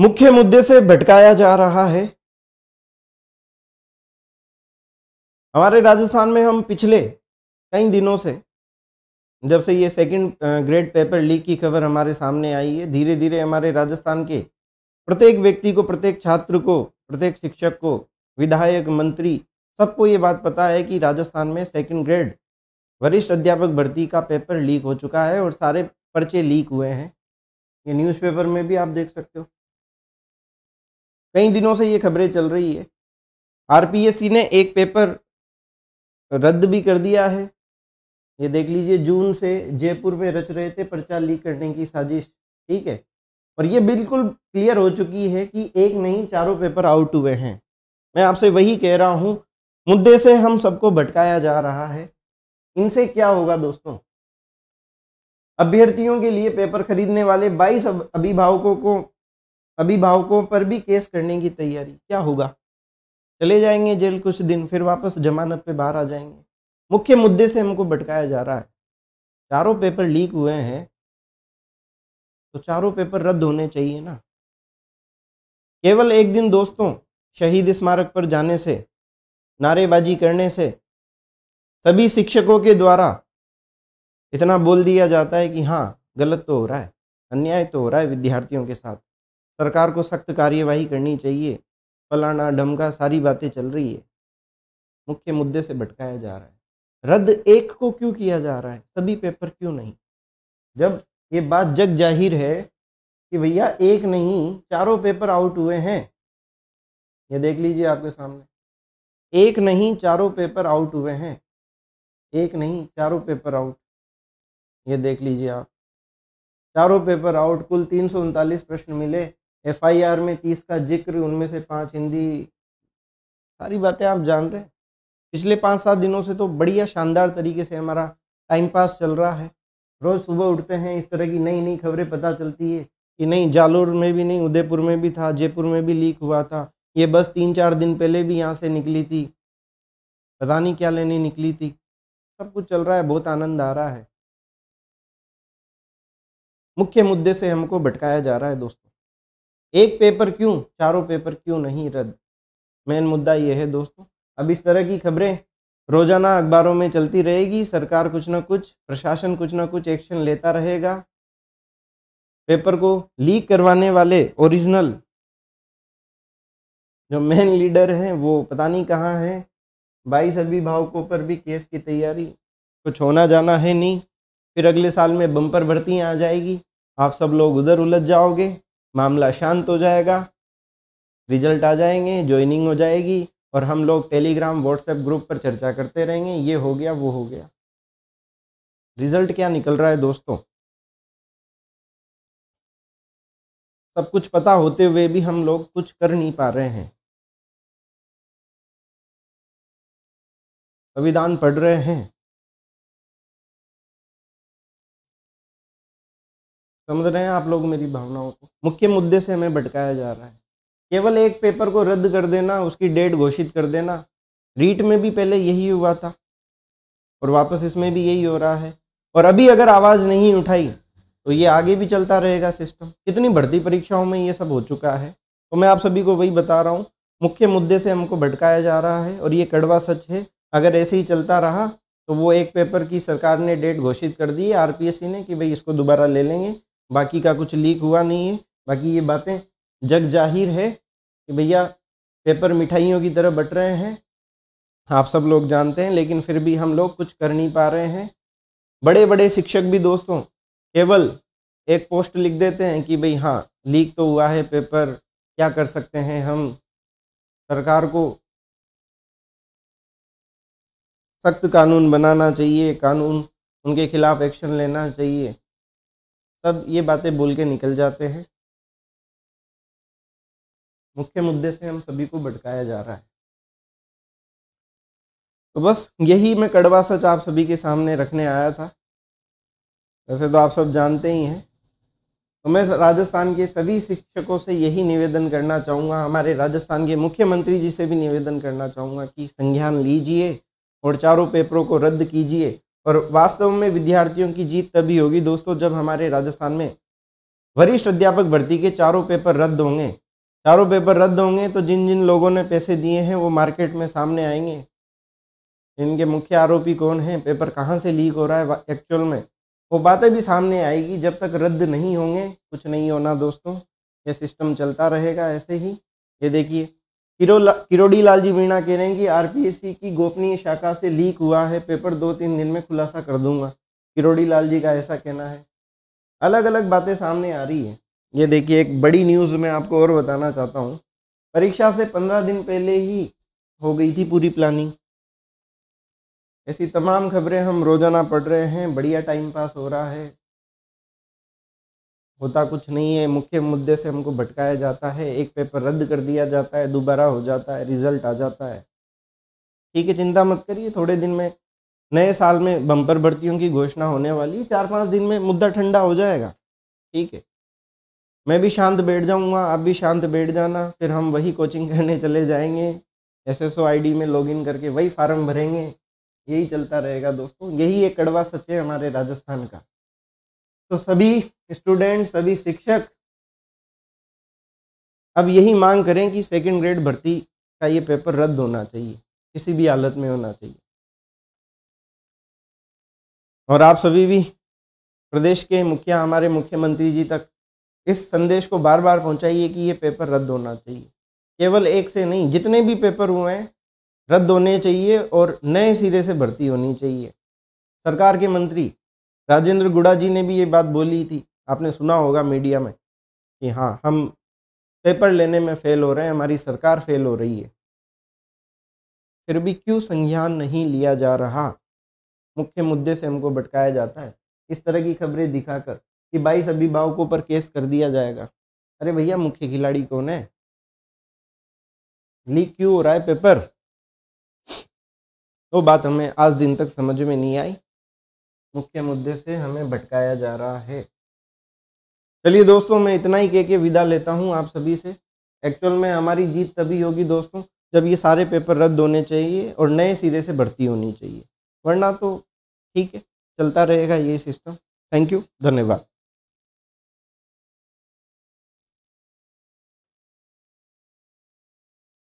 मुख्य मुद्दे से भटकाया जा रहा है हमारे राजस्थान में हम पिछले कई दिनों से जब से ये सेकंड ग्रेड पेपर लीक की खबर हमारे सामने आई है धीरे धीरे हमारे राजस्थान के प्रत्येक व्यक्ति को प्रत्येक छात्र को प्रत्येक शिक्षक को विधायक मंत्री सबको ये बात पता है कि राजस्थान में सेकंड ग्रेड वरिष्ठ अध्यापक भर्ती का पेपर लीक हो चुका है और सारे पर्चे लीक हुए हैं ये न्यूज़पेपर में भी आप देख सकते हो कई दिनों से ये खबरें चल रही है आरपीएससी ने एक पेपर रद्द भी कर दिया है ये देख लीजिए जून से जयपुर में रच रहे थे पर्चा लीक करने की साजिश ठीक है और ये बिल्कुल क्लियर हो चुकी है कि एक नहीं चारों पेपर आउट हुए हैं मैं आपसे वही कह रहा हूँ मुद्दे से हम सबको भटकाया जा रहा है इनसे क्या होगा दोस्तों अभ्यर्थियों के लिए पेपर खरीदने वाले 22 अभिभावकों को अभिभावकों पर भी केस करने की तैयारी क्या होगा चले जाएंगे जेल कुछ दिन फिर वापस जमानत पे बाहर आ जाएंगे मुख्य मुद्दे से हमको भटकाया जा रहा है चारों पेपर लीक हुए हैं तो चारों पेपर रद्द होने चाहिए ना केवल एक दिन दोस्तों शहीद स्मारक पर जाने से नारेबाजी करने से सभी शिक्षकों के द्वारा इतना बोल दिया जाता है कि हाँ गलत तो हो रहा है अन्याय तो हो रहा है विद्यार्थियों के साथ सरकार को सख्त कार्यवाही करनी चाहिए फलाना ढमका सारी बातें चल रही है मुख्य मुद्दे से भटकाया जा रहा है रद्द एक को क्यों किया जा रहा है सभी पेपर क्यों नहीं जब ये बात जग जाहिर है कि भैया एक नहीं चारों पेपर आउट हुए हैं ये देख लीजिए आपके सामने एक नहीं चारों पेपर आउट हुए हैं एक नहीं चारों पेपर आउट ये देख लीजिए आप चारों पेपर आउट कुल तीन प्रश्न मिले एफआईआर में तीस का जिक्र उनमें से पाँच हिंदी सारी बातें आप जान रहे हैं पिछले पाँच सात दिनों से तो बढ़िया शानदार तरीके से हमारा टाइम पास चल रहा है रोज़ सुबह उठते हैं इस तरह की नई नई खबरें पता चलती है कि नहीं जालोर में भी नहीं उदयपुर में भी था जयपुर में भी लीक हुआ था ये बस तीन चार दिन पहले भी यहाँ से निकली थी पता नहीं क्या लेने निकली थी सब कुछ चल रहा है बहुत आनंद आ रहा है मुख्य मुद्दे से हमको भटकाया जा रहा है दोस्तों एक पेपर क्यों चारों पेपर क्यों नहीं रद्द मेन मुद्दा यह है दोस्तों अब इस तरह की खबरें रोजाना अखबारों में चलती रहेगी सरकार कुछ ना कुछ प्रशासन कुछ ना कुछ एक्शन लेता रहेगा पेपर को लीक करवाने वाले ओरिजिनल जो मेन लीडर हैं वो पता नहीं कहाँ हैं बाईस अभिभावकों पर भी केस की तैयारी कुछ होना जाना है नहीं फिर अगले साल में बम्पर भर्तियाँ आ जाएगी आप सब लोग उधर उलझ जाओगे मामला शांत हो जाएगा रिजल्ट आ जाएंगे ज्वाइनिंग हो जाएगी और हम लोग टेलीग्राम व्हाट्सएप ग्रुप पर चर्चा करते रहेंगे ये हो गया वो हो गया रिजल्ट क्या निकल रहा है दोस्तों सब कुछ पता होते हुए भी हम लोग कुछ कर नहीं पा रहे हैं संविधान पढ़ रहे हैं समझ रहे हैं आप लोग मेरी भावनाओं को मुख्य मुद्दे से हमें भटकाया जा रहा है केवल एक पेपर को रद्द कर देना उसकी डेट घोषित कर देना रीट में भी पहले यही हुआ था और वापस इसमें भी यही हो रहा है और अभी अगर आवाज़ नहीं उठाई तो ये आगे भी चलता रहेगा सिस्टम कितनी भर्ती परीक्षाओं में ये सब हो चुका है तो मैं आप सभी को वही बता रहा हूँ मुख्य मुद्दे से हमको भटकाया जा रहा है और ये कड़वा सच है अगर ऐसे ही चलता रहा तो वो एक पेपर की सरकार ने डेट घोषित कर दी आरपीएससी ने कि भाई इसको दोबारा ले लेंगे बाकी का कुछ लीक हुआ नहीं है बाकी ये बातें जग जाहिर है कि भैया पेपर मिठाइयों की तरह बट रहे हैं आप सब लोग जानते हैं लेकिन फिर भी हम लोग कुछ कर नहीं पा रहे हैं बड़े बड़े शिक्षक भी दोस्तों केवल एक पोस्ट लिख देते हैं कि भाई हाँ लीक तो हुआ है पेपर क्या कर सकते हैं हम सरकार को सख्त कानून बनाना चाहिए कानून उनके खिलाफ एक्शन लेना चाहिए सब ये बातें बोल के निकल जाते हैं मुख्य मुद्दे से हम सभी को भटकाया जा रहा है तो बस यही मैं कड़वा सच आप सभी के सामने रखने आया था वैसे तो आप सब जानते ही हैं तो मैं राजस्थान के सभी शिक्षकों से यही निवेदन करना चाहूँगा हमारे राजस्थान के मुख्यमंत्री जी से भी निवेदन करना चाहूँगा कि संज्ञान लीजिए और चारों पेपरों को रद्द कीजिए और वास्तव में विद्यार्थियों की जीत तभी होगी दोस्तों जब हमारे राजस्थान में वरिष्ठ अध्यापक भर्ती के चारों पेपर रद्द होंगे चारों पेपर रद्द होंगे तो जिन जिन लोगों ने पैसे दिए हैं वो मार्केट में सामने आएंगे इनके मुख्य आरोपी कौन हैं पेपर कहाँ से लीक हो रहा है एक्चुअल में वो बातें भी सामने आएगी जब तक रद्द नहीं होंगे कुछ नहीं होना दोस्तों ये सिस्टम चलता रहेगा ऐसे ही ये देखिए किरोड़ी लाल जी मीणा कह रहे हैं कि आरपीएससी की गोपनीय शाखा से लीक हुआ है पेपर दो तीन दिन में खुलासा कर दूंगा किरोड़ी लाल जी का ऐसा कहना है अलग अलग बातें सामने आ रही है ये देखिए एक बड़ी न्यूज़ मैं आपको और बताना चाहता हूँ परीक्षा से पंद्रह दिन पहले ही हो गई थी पूरी प्लानिंग ऐसी तमाम खबरें हम रोज़ाना पढ़ रहे हैं बढ़िया टाइम पास हो रहा है होता कुछ नहीं है मुख्य मुद्दे से हमको भटकाया जाता है एक पेपर रद्द कर दिया जाता है दोबारा हो जाता है रिजल्ट आ जाता है ठीक है चिंता मत करिए थोड़े दिन में नए साल में बम्पर भर्तियों की घोषणा होने वाली है चार पाँच दिन में मुद्दा ठंडा हो जाएगा ठीक है मैं भी शांत बैठ जाऊंगा आप भी शांत बैठ जाना फिर हम वही कोचिंग करने चले जाएंगे एस एस में लॉगिन करके वही फार्म भरेंगे यही चलता रहेगा दोस्तों यही एक कड़वा सच है हमारे राजस्थान का तो सभी स्टूडेंट सभी शिक्षक अब यही मांग करें कि सेकंड ग्रेड भर्ती का ये पेपर रद्द होना चाहिए किसी भी हालत में होना चाहिए और आप सभी भी प्रदेश के मुखिया हमारे मुख्यमंत्री जी तक इस संदेश को बार बार पहुंचाइए कि ये पेपर रद्द होना चाहिए केवल एक से नहीं जितने भी पेपर हुए हैं रद्द होने चाहिए और नए सिरे से भर्ती होनी चाहिए सरकार के मंत्री राजेंद्र गुड़ा जी ने भी ये बात बोली थी आपने सुना होगा मीडिया में कि हाँ हम पेपर लेने में फेल हो रहे हैं हमारी सरकार फेल हो रही है फिर भी क्यों संज्ञान नहीं लिया जा रहा मुख्य मुद्दे से हमको भटकाया जाता है इस तरह की खबरें दिखाकर कि बाईस अभिभावकों पर केस कर दिया जाएगा अरे भैया मुख्य खिलाड़ी कौन है लीक क्यों हो रहा है पेपर तो बात हमें आज दिन तक समझ में नहीं आई मुख्य मुद्दे से हमें भटकाया जा रहा है चलिए दोस्तों मैं इतना ही कह के विदा लेता हूँ आप सभी से एक्चुअल में हमारी जीत तभी होगी दोस्तों जब ये सारे पेपर रद्द होने चाहिए और नए सिरे से भर्ती होनी चाहिए वरना तो ठीक है चलता रहेगा ये सिस्टम थैंक यू धन्यवाद